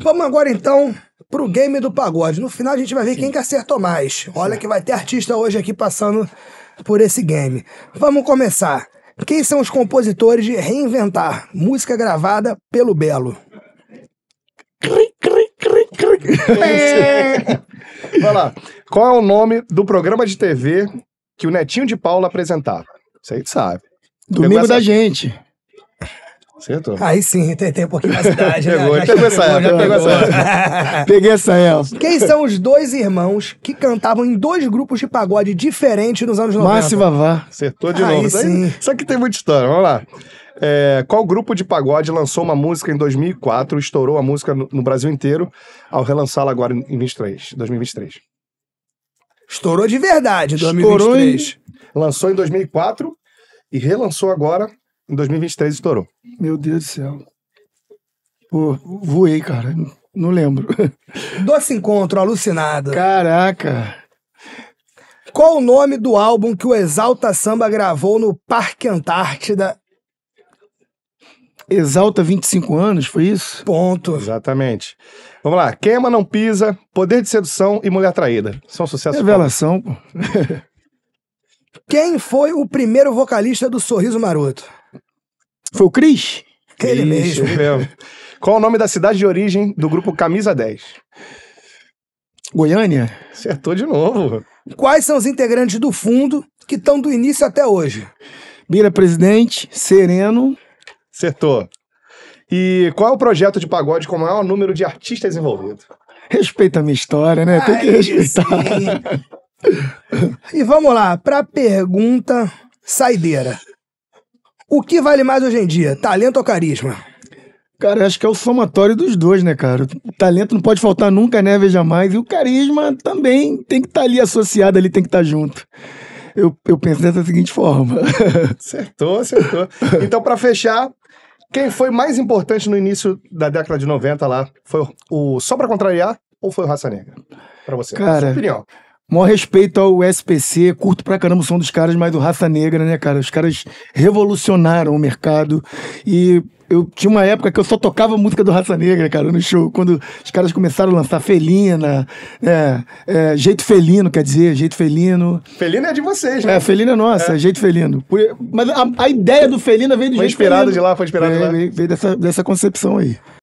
Vamos agora então pro game do pagode. No final a gente vai ver quem que acertou mais. Olha que vai ter artista hoje aqui passando por esse game. Vamos começar. Quem são os compositores de Reinventar, música gravada pelo Belo? Cri, cri, cri, cri. vai lá. Qual é o nome do programa de TV que o Netinho de Paula apresentava? Você sabe. Domingo essa... da gente. Acertou. Aí sim, tem um pouquinho mais cidade. Né? pegou, né? já, pegou essa época. Pegou, Peguei essa época. Quem são os dois irmãos que cantavam em dois grupos de pagode diferentes nos anos 90? Márcio Vavá. Acertou de Aí novo. Sim. Aí, só que tem muita história, vamos lá. É, qual grupo de pagode lançou uma música em 2004, estourou a música no, no Brasil inteiro, ao relançá-la agora em 23, 2023? Estourou de verdade, 2023. Estourou em... Lançou em 2004 e relançou agora em 2023 estourou. Meu Deus do céu. Pô, voei, cara. Não lembro. Doce Encontro, alucinado. Caraca. Qual o nome do álbum que o Exalta Samba gravou no Parque Antártida? Exalta 25 anos, foi isso? Ponto. Exatamente. Vamos lá. Queima, Não Pisa, Poder de Sedução e Mulher Traída. São sucessos. Revelação, pô. Quem foi o primeiro vocalista do Sorriso Maroto? Foi o Cris? Ele mesmo. mesmo. Qual o nome da cidade de origem do grupo Camisa 10? Goiânia? Acertou de novo. Quais são os integrantes do fundo que estão do início até hoje? Bira Presidente, Sereno. Acertou. E qual é o projeto de pagode com o maior número de artistas envolvidos? Respeita a minha história, né? Tem que respeitar. e vamos lá, para a pergunta saideira. O que vale mais hoje em dia, talento ou carisma? Cara, acho que é o somatório dos dois, né, cara? O talento não pode faltar nunca, né? Veja mais. E o carisma também tem que estar tá ali associado, ali tem que estar tá junto. Eu, eu penso dessa seguinte forma. acertou, acertou. Então, para fechar, quem foi mais importante no início da década de 90 lá? Foi o Só Pra Contrariar ou foi o Raça Negra? Pra você. Cara, sua opinião. Mó respeito ao SPC, curto pra caramba o som dos caras, mas do Raça Negra, né, cara? Os caras revolucionaram o mercado e eu tinha uma época que eu só tocava música do Raça Negra, cara, no show. Quando os caras começaram a lançar Felina, é, é, Jeito Felino, quer dizer, Jeito Felino. Felina é de vocês, né? É, Felina é nossa, é. Jeito Felino. Mas a, a, ideia do Felina veio do foi Jeito Felino. Foi inspirado de lá, foi inspirado de lá. Veio, veio dessa, dessa concepção aí.